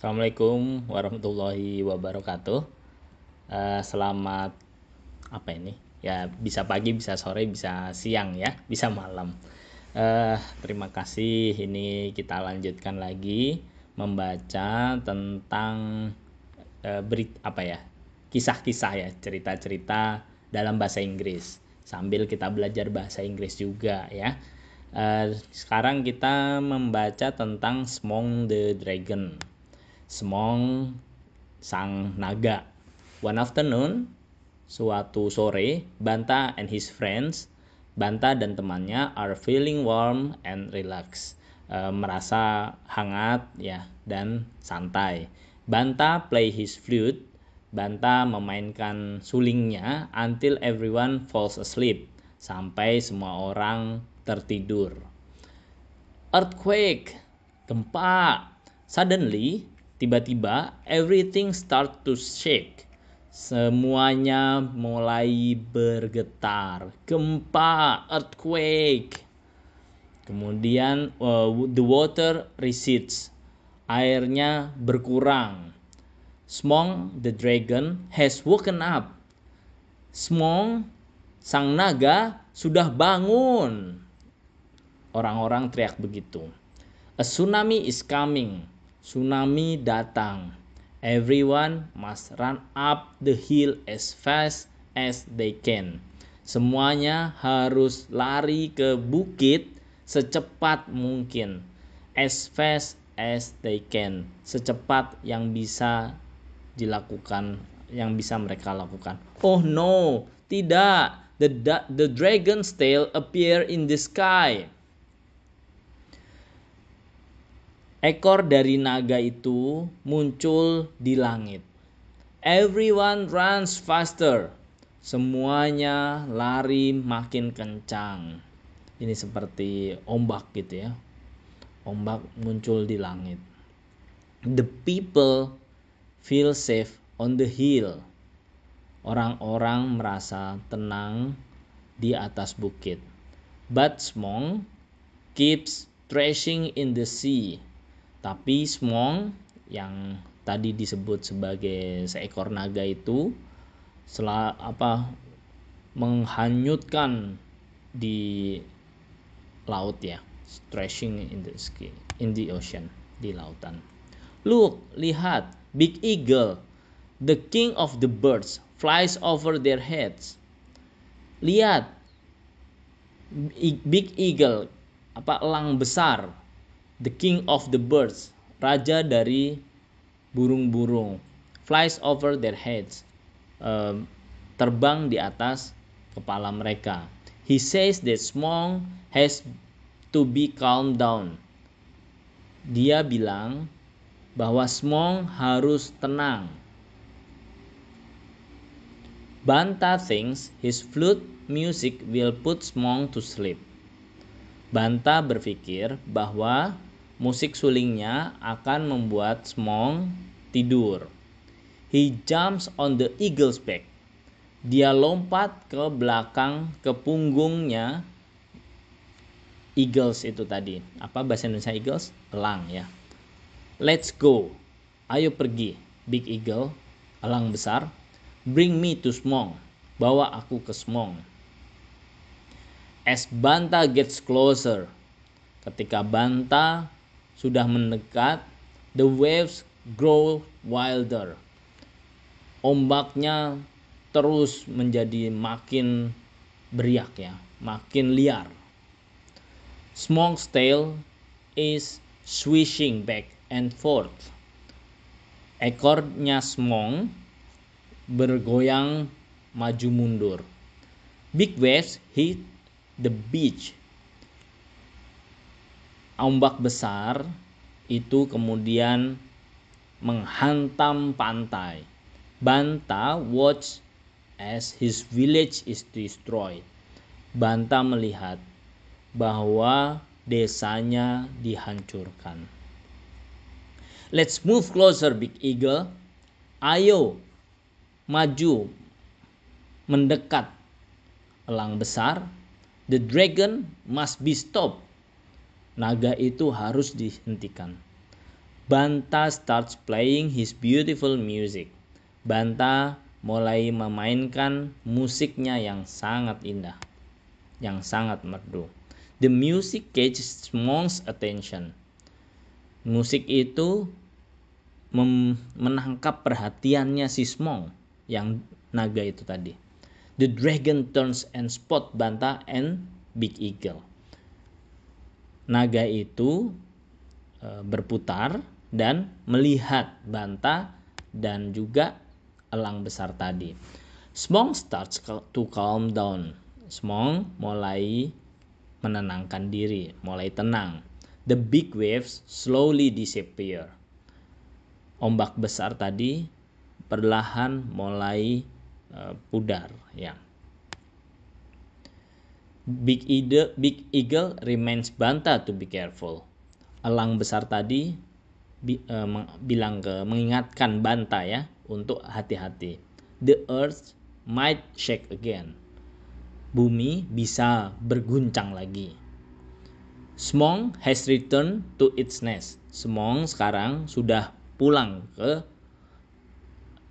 Assalamualaikum warahmatullahi wabarakatuh. Uh, selamat apa ini? Ya bisa pagi, bisa sore, bisa siang ya, bisa malam. Uh, terima kasih. Ini kita lanjutkan lagi membaca tentang uh, berit apa ya? Kisah-kisah ya, cerita-cerita dalam bahasa Inggris. Sambil kita belajar bahasa Inggris juga ya. Uh, sekarang kita membaca tentang Smong the Dragon Semong sang naga. One afternoon, suatu sore, Banta and his friends, Banta dan temannya are feeling warm and relaxed. E, merasa hangat ya dan santai. Banta play his flute. Banta memainkan sulingnya until everyone falls asleep, sampai semua orang tertidur. Earthquake, gempa. Suddenly, Tiba-tiba, everything start to shake. Semuanya mulai bergetar. Gempa, earthquake. Kemudian uh, the water recedes. Airnya berkurang. Smong the dragon has woken up. Smong sang naga sudah bangun. Orang-orang teriak begitu. A tsunami is coming. Tsunami datang. Everyone must run up the hill as fast as they can. Semuanya harus lari ke bukit secepat mungkin. As fast as they can. Secepat yang bisa dilakukan, yang bisa mereka lakukan. Oh no, tidak. The, the dragon's tail appear in the sky. Ekor dari naga itu muncul di langit. Everyone runs faster. Semuanya lari makin kencang. Ini seperti ombak gitu ya. Ombak muncul di langit. The people feel safe on the hill. Orang-orang merasa tenang di atas bukit. But Smong keeps thrashing in the sea. Tapi Smong yang tadi disebut sebagai seekor naga itu setelah apa menghanyutkan di laut ya thrashing in the sky in the ocean di lautan look lihat big eagle the king of the birds flies over their heads lihat big eagle apa elang besar the king of the birds, raja dari burung-burung, flies over their heads, uh, terbang di atas kepala mereka. He says that Smong has to be calmed down. Dia bilang bahwa Smong harus tenang. Banta thinks his flute music will put Smong to sleep. Banta berpikir bahwa Musik sulingnya akan membuat Smong tidur. He jumps on the eagle's back. Dia lompat ke belakang ke punggungnya eagles itu tadi. Apa bahasa Indonesia eagles? Elang ya. Let's go. Ayo pergi, Big Eagle, elang besar. Bring me to Smong. Bawa aku ke Smong. As Banta gets closer. Ketika Banta sudah mendekat, the waves grow wilder. Ombaknya terus menjadi makin beriak ya, makin liar. Smoke's tail is swishing back and forth. Ekornya smong bergoyang maju mundur. Big waves hit the beach ombak besar itu kemudian menghantam pantai. Banta watch as his village is destroyed. Banta melihat bahwa desanya dihancurkan. Let's move closer, Big Eagle. Ayo, maju, mendekat. Elang besar, the dragon must be stopped naga itu harus dihentikan. Banta starts playing his beautiful music. Banta mulai memainkan musiknya yang sangat indah, yang sangat merdu. The music catches Monk's attention. Musik itu menangkap perhatiannya si Smong yang naga itu tadi. The dragon turns and spot Banta and Big Eagle naga itu e, berputar dan melihat banta dan juga elang besar tadi. Smong starts to calm down. Smong mulai menenangkan diri, mulai tenang. The big waves slowly disappear. Ombak besar tadi perlahan mulai uh, pudar, ya. Big, Eagle, Big Eagle remains Banta to be careful. Elang besar tadi bi, uh, bilang ke mengingatkan Banta ya untuk hati-hati. The earth might shake again. Bumi bisa berguncang lagi. Smong has returned to its nest. Smong sekarang sudah pulang ke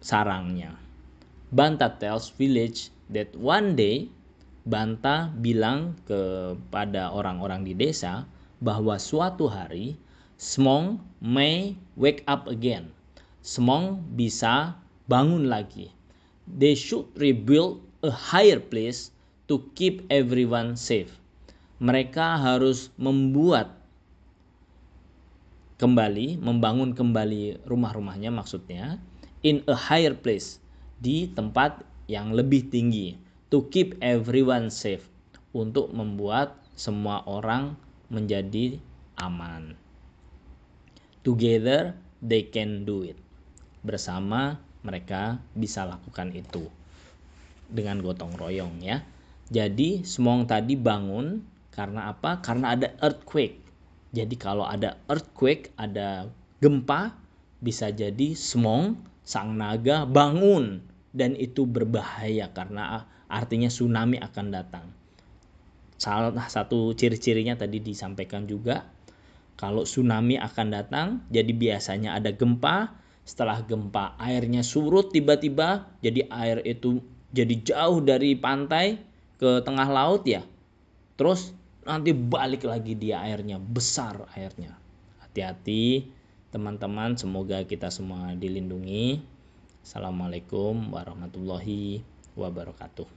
sarangnya. Banta tells village that one day Bantah bilang kepada orang-orang di desa bahwa suatu hari Smong may wake up again. Smong bisa bangun lagi. They should rebuild a higher place to keep everyone safe. Mereka harus membuat kembali, membangun kembali rumah-rumahnya maksudnya in a higher place, di tempat yang lebih tinggi to keep everyone safe untuk membuat semua orang menjadi aman. Together they can do it. Bersama mereka bisa lakukan itu dengan gotong royong ya. Jadi semong tadi bangun karena apa? Karena ada earthquake. Jadi kalau ada earthquake, ada gempa, bisa jadi semong sang naga bangun dan itu berbahaya karena artinya tsunami akan datang. Salah satu ciri-cirinya tadi disampaikan juga, kalau tsunami akan datang, jadi biasanya ada gempa, setelah gempa airnya surut tiba-tiba, jadi air itu jadi jauh dari pantai ke tengah laut ya. Terus nanti balik lagi dia airnya, besar airnya. Hati-hati teman-teman, semoga kita semua dilindungi. Assalamualaikum warahmatullahi wabarakatuh wabarakatuh